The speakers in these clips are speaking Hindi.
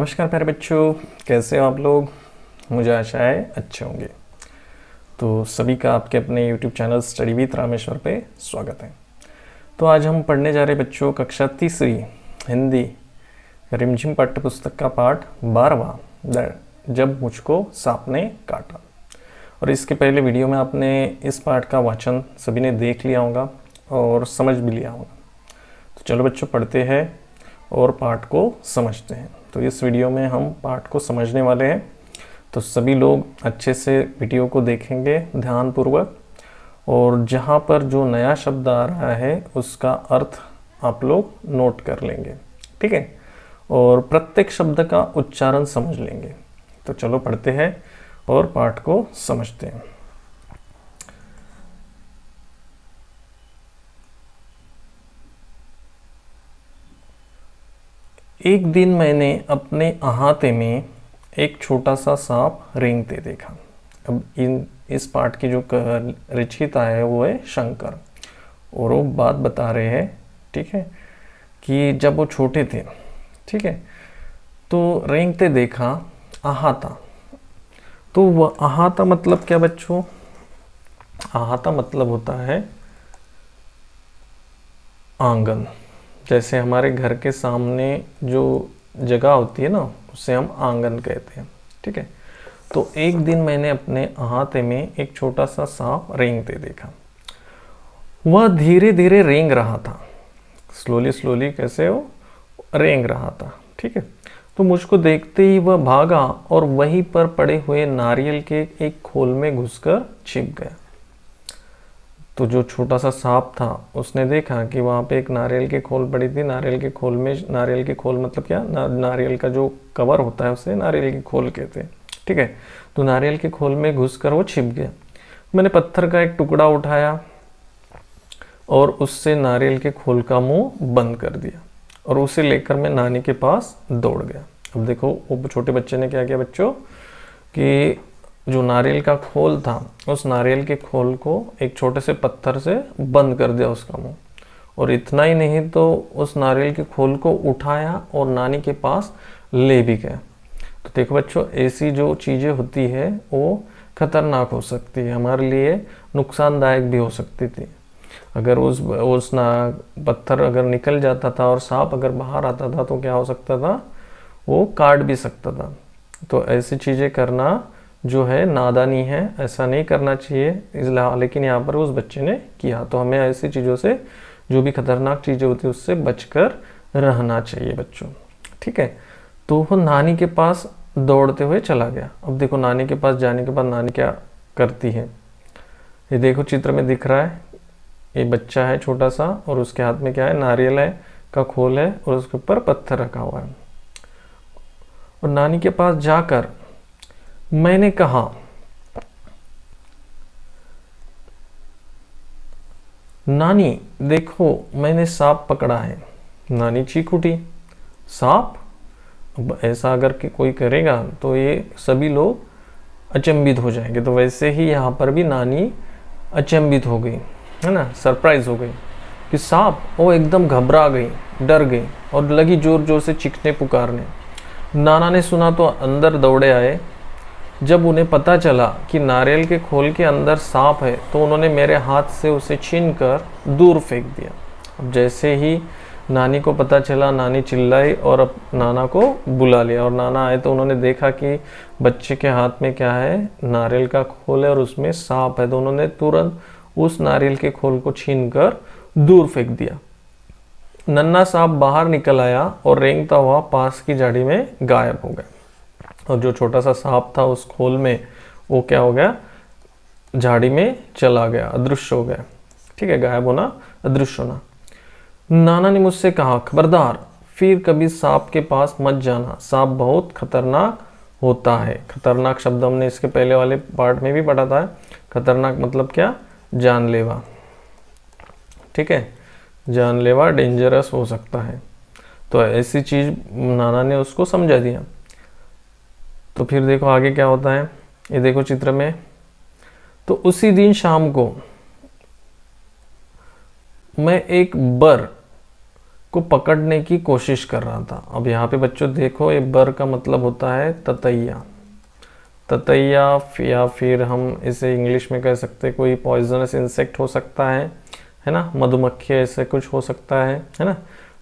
नमस्कार प्यारे बच्चों कैसे हो आप लोग मुझे आशा है अच्छे होंगे तो सभी का आपके अपने YouTube channel Study With Rameshwar पे स्वागत है तो आज हम पढ़ने जा रहे बच्चों कक्षा तीसरी हिंदी रिमझिम पाठ्यपुस्तक का पाठ बारवा जब मुझको सांप ने काटा और इसके पहले वीडियो में आपने इस पाठ का वाचन सभी ने देख लिया होगा और समझ भी लिया होगा तो चलो बच्चों पढ़ते हैं और पाठ को समझते हैं तो इस वीडियो में हम पाठ को समझने वाले हैं तो सभी लोग अच्छे से वीडियो को देखेंगे ध्यानपूर्वक और जहाँ पर जो नया शब्द आ रहा है उसका अर्थ आप लोग नोट कर लेंगे ठीक है और प्रत्येक शब्द का उच्चारण समझ लेंगे तो चलो पढ़ते हैं और पाठ को समझते हैं एक दिन मैंने अपने अहाते में एक छोटा सा सांप रेंगते देखा अब इन इस पाठ की जो रचिता है वो है शंकर और वो बात बता रहे हैं ठीक है कि जब वो छोटे थे ठीक है तो रेंगते देखा अहाता तो वह अहाता मतलब क्या बच्चों अहाता मतलब होता है आंगन जैसे हमारे घर के सामने जो जगह होती है ना उसे हम आंगन कहते हैं ठीक है तो एक दिन मैंने अपने अहाते में एक छोटा सा सांप रेंगते देखा वह धीरे धीरे रेंग रहा था स्लोली स्लोली कैसे वो रेंग रहा था ठीक है तो मुझको देखते ही वह भागा और वहीं पर पड़े हुए नारियल के एक खोल में घुसकर छिप गया तो जो छोटा सा सांप था उसने देखा कि वहाँ पे एक नारियल की खोल पड़ी थी नारियल के खोल में नारियल की खोल मतलब क्या ना, नारियल का जो कवर होता है उसे नारियल की खोल कहते हैं ठीक है तो नारियल के खोल में घुस कर वो छिप गया मैंने पत्थर का एक टुकड़ा उठाया और उससे नारियल के खोल का मुंह बंद कर दिया और उसे लेकर मैं नानी के पास दौड़ गया अब देखो वो छोटे बच्चे ने क्या किया बच्चों कि जो नारियल का खोल था उस नारियल के खोल को एक छोटे से पत्थर से बंद कर दिया उसका मुंह और इतना ही नहीं तो उस नारियल के खोल को उठाया और नानी के पास ले भी गया तो देखो बच्चों ऐसी जो चीज़ें होती है वो खतरनाक हो सकती है हमारे लिए नुकसानदायक भी हो सकती थी अगर उस उस ना पत्थर अगर निकल जाता था और सांप अगर बाहर आता था तो क्या हो सकता था वो काट भी सकता था तो ऐसी चीज़ें करना जो है नादानी है ऐसा नहीं करना चाहिए लेकिन यहाँ पर उस बच्चे ने किया तो हमें ऐसी चीज़ों से जो भी खतरनाक चीज़ें होती है उससे बचकर रहना चाहिए बच्चों ठीक है तो वो नानी के पास दौड़ते हुए चला गया अब देखो नानी के पास जाने के बाद नानी क्या करती है ये देखो चित्र में दिख रहा है ये बच्चा है छोटा सा और उसके हाथ में क्या है नारियल है का खोल है और उसके ऊपर पत्थर रखा हुआ है और नानी के पास जाकर मैंने कहा नानी देखो मैंने सांप पकड़ा है नानी चीख उठी सांप अब ऐसा अगर कि कोई करेगा तो ये सभी लोग अचंभित हो जाएंगे तो वैसे ही यहाँ पर भी नानी अचंभित हो गई है ना सरप्राइज हो गई कि सांप वो एकदम घबरा गई डर गई और लगी जोर जोर से चीखने पुकारने नाना ने सुना तो अंदर दौड़े आए जब उन्हें पता चला कि नारियल के खोल के अंदर सांप है तो उन्होंने मेरे हाथ से उसे छीन कर दूर फेंक दिया अब जैसे ही नानी को पता चला नानी चिल्लाई और अब नाना को बुला लिया और नाना आए तो उन्होंने देखा कि बच्चे के हाथ में क्या है नारियल का खोल है और उसमें सांप है तो उन्होंने तुरंत उस नारियल के खोल को छीन कर दूर फेंक दिया नन्ना सांप बाहर निकल आया और रेंगता हुआ पास की झाड़ी में गायब हो गया और जो छोटा सा सांप था उस खोल में वो क्या हो गया झाड़ी में चला गया अदृश्य हो गया ठीक है गायब होना अदृश्य होना नाना ने मुझसे कहा खबरदार फिर कभी सांप के पास मत जाना सांप बहुत खतरनाक होता है खतरनाक शब्द हमने इसके पहले वाले पार्ट में भी पढ़ा था खतरनाक मतलब क्या जानलेवा ठीक है जानलेवा डेंजरस हो सकता है तो ऐसी चीज़ नाना ने उसको समझा दिया तो फिर देखो आगे क्या होता है ये देखो चित्र में तो उसी दिन शाम को मैं एक बर को पकड़ने की कोशिश कर रहा था अब यहाँ पे बच्चों देखो ये बर का मतलब होता है ततैया ततैया या फिर हम इसे इंग्लिश में कह सकते हैं कोई पॉइजनस इंसेक्ट हो सकता है है ना मधुमक्खी ऐसे कुछ हो सकता है है ना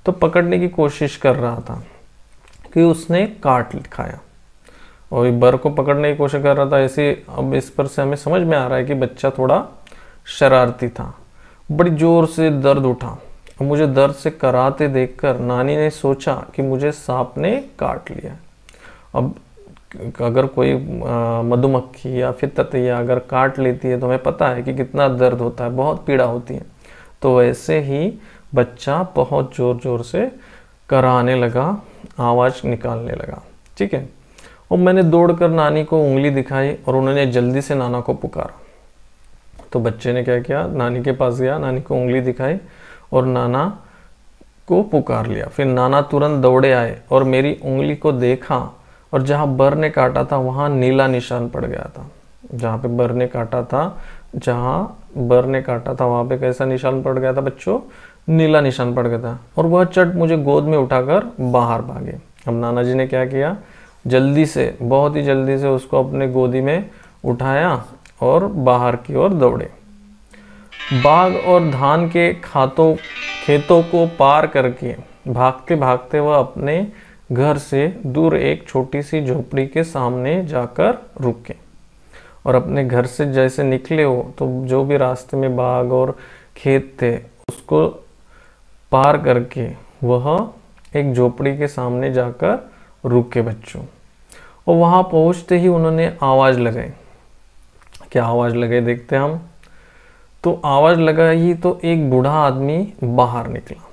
तो पकड़ने की कोशिश कर रहा था कि उसने काट खाया और ये बर को पकड़ने की कोशिश कर रहा था ऐसे अब इस पर से हमें समझ में आ रहा है कि बच्चा थोड़ा शरारती था बड़ी जोर से दर्द उठा और मुझे दर्द से कराते देखकर नानी ने सोचा कि मुझे सांप ने काट लिया अब अगर कोई मधुमक्खी या फिर ततैया अगर काट लेती है तो हमें पता है कि कितना दर्द होता है बहुत पीड़ा होती है तो वैसे ही बच्चा बहुत ज़ोर ज़ोर से कराने लगा आवाज़ निकालने लगा ठीक है और मैंने दौड़कर नानी को उंगली दिखाई और उन्होंने जल्दी से नाना को पुकारा तो बच्चे ने क्या किया नानी के पास गया नानी को उंगली दिखाई और नाना को पुकार लिया फिर नाना तुरंत दौड़े आए और मेरी उंगली को देखा और जहाँ बर ने काटा था वहाँ नीला निशान पड़ गया था जहाँ पे बर ने काटा था जहाँ बर ने काटा था वहाँ पे कैसा निशान पड़ गया था बच्चों नीला निशान पड़ गया था और वह चट मुझे गोद में उठाकर बाहर भागे अब नाना जी ने क्या किया जल्दी से बहुत ही जल्दी से उसको अपने गोदी में उठाया और बाहर की ओर दौड़े बाग और धान के खातों खेतों को पार करके भागते भागते वह अपने घर से दूर एक छोटी सी झोपड़ी के सामने जाकर रुके और अपने घर से जैसे निकले हो तो जो भी रास्ते में बाग और खेत थे उसको पार करके वह एक झोपड़ी के सामने जाकर के बच्चों और वहाँ पहुँचते ही उन्होंने आवाज़ लगाई क्या आवाज़ लगाई देखते हम तो आवाज़ लगाई तो एक बूढ़ा आदमी बाहर निकला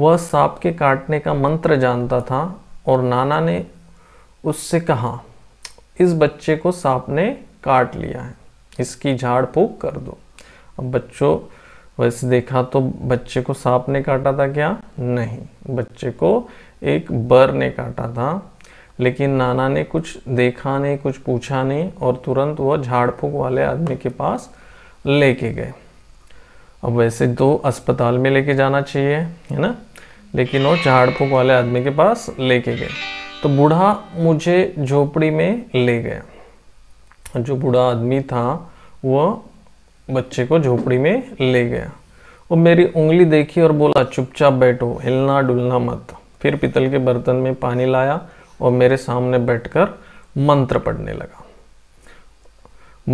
वह सांप के काटने का मंत्र जानता था और नाना ने उससे कहा इस बच्चे को सांप ने काट लिया है इसकी झाड़ फूक कर दो अब बच्चों वैसे देखा तो बच्चे को सांप ने काटा था क्या नहीं बच्चे को एक बर ने काटा था लेकिन नाना ने कुछ देखा नहीं कुछ पूछा नहीं और तुरंत वह झाड़ वाले आदमी के पास लेके गए अब वैसे तो अस्पताल में लेके जाना चाहिए है ना लेकिन वो झाड़ वाले आदमी के पास लेके गए तो बूढ़ा मुझे झोपड़ी में ले गया जो बूढ़ा आदमी था वह बच्चे को झोपड़ी में ले गया वो मेरी उंगली देखी और बोला चुपचाप बैठो हिलना डुलना मत फिर पीतल के बर्तन में पानी लाया और मेरे सामने बैठकर मंत्र पढ़ने लगा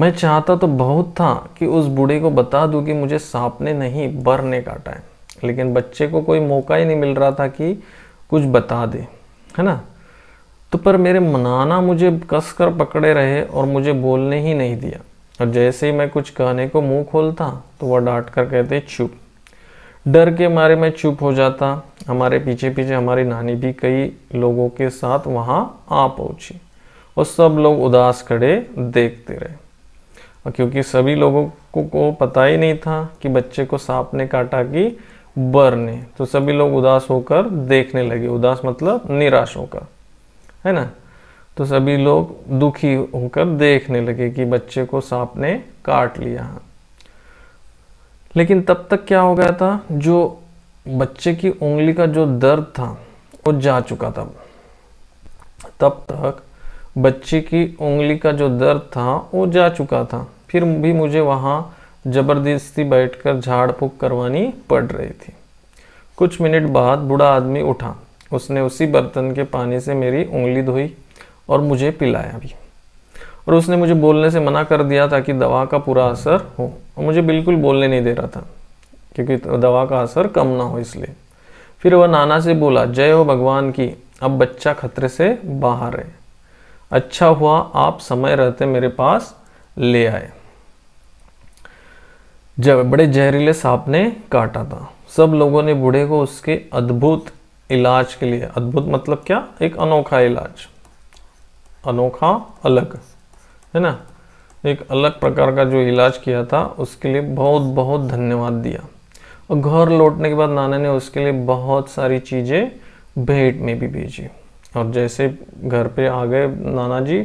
मैं चाहता तो बहुत था कि उस बूढ़े को बता दूं कि मुझे सांप ने नहीं बर ने काटा है लेकिन बच्चे को कोई मौका ही नहीं मिल रहा था कि कुछ बता दे है ना तो पर मेरे मनाना मुझे कस कर पकड़े रहे और मुझे बोलने ही नहीं दिया और जैसे ही मैं कुछ कहने को मुंह खोलता तो वह डांट कर कहते चुप डर के मारे में चुप हो जाता हमारे पीछे पीछे हमारी नानी भी कई लोगों के साथ वहाँ आ पहुँची और सब लोग उदास खड़े देखते रहे और क्योंकि सभी लोगों को, को पता ही नहीं था कि बच्चे को सांप ने काटा कि बर ने तो सभी लोग उदास होकर देखने लगे उदास मतलब निराश होकर है ना तो सभी लोग दुखी होकर देखने लगे कि बच्चे को सांप ने काट लिया लेकिन तब तक क्या हो गया था जो बच्चे की उंगली का जो दर्द था वो जा चुका था तब तक बच्चे की उंगली का जो दर्द था वो जा चुका था फिर भी मुझे वहाँ ज़बरदस्ती बैठकर झाड़ फूक करवानी पड़ रही थी कुछ मिनट बाद बूढ़ा आदमी उठा उसने उसी बर्तन के पानी से मेरी उंगली धोई और मुझे पिलाया भी और उसने मुझे बोलने से मना कर दिया ताकि दवा का पूरा असर हो और मुझे बिल्कुल बोलने नहीं दे रहा था क्योंकि दवा का असर कम ना हो इसलिए फिर वह नाना से बोला जय हो भगवान की अब बच्चा खतरे से बाहर है अच्छा हुआ आप समय रहते मेरे पास ले आए जब बड़े जहरीले सांप ने काटा था सब लोगों ने बूढ़े को उसके अद्भुत इलाज के लिए अद्भुत मतलब क्या एक अनोखा इलाज अनोखा अलग है ना एक अलग प्रकार का जो इलाज किया था उसके लिए बहुत बहुत धन्यवाद दिया और घर लौटने के बाद नाना ने उसके लिए बहुत सारी चीज़ें भेंट में भी भेजी और जैसे घर पे आ गए नाना जी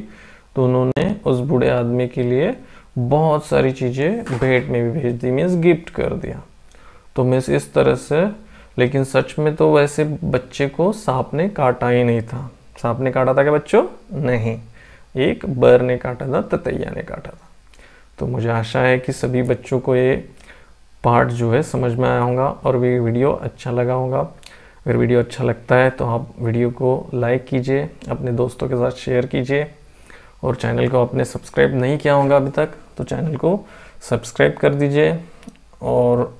तो उन्होंने उस बूढ़े आदमी के लिए बहुत सारी चीज़ें भेंट में भी भेज दी मीन्स गिफ्ट कर दिया तो मीन्स इस तरह से लेकिन सच में तो वैसे बच्चे को सांप ने काटा ही नहीं था सांप ने काटा था क्या बच्चों नहीं एक बर ने काटा था ततैया ने काटा था तो मुझे आशा है कि सभी बच्चों को ये पार्ट जो है समझ में आया होगा और भी वीडियो अच्छा लगा होगा अगर वीडियो अच्छा लगता है तो आप वीडियो को लाइक कीजिए अपने दोस्तों के साथ शेयर कीजिए और चैनल को आपने सब्सक्राइब नहीं किया होगा अभी तक तो चैनल को सब्सक्राइब कर दीजिए और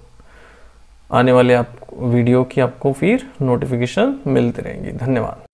आने वाले आप वीडियो की आपको फिर नोटिफिकेशन मिलती रहेंगी धन्यवाद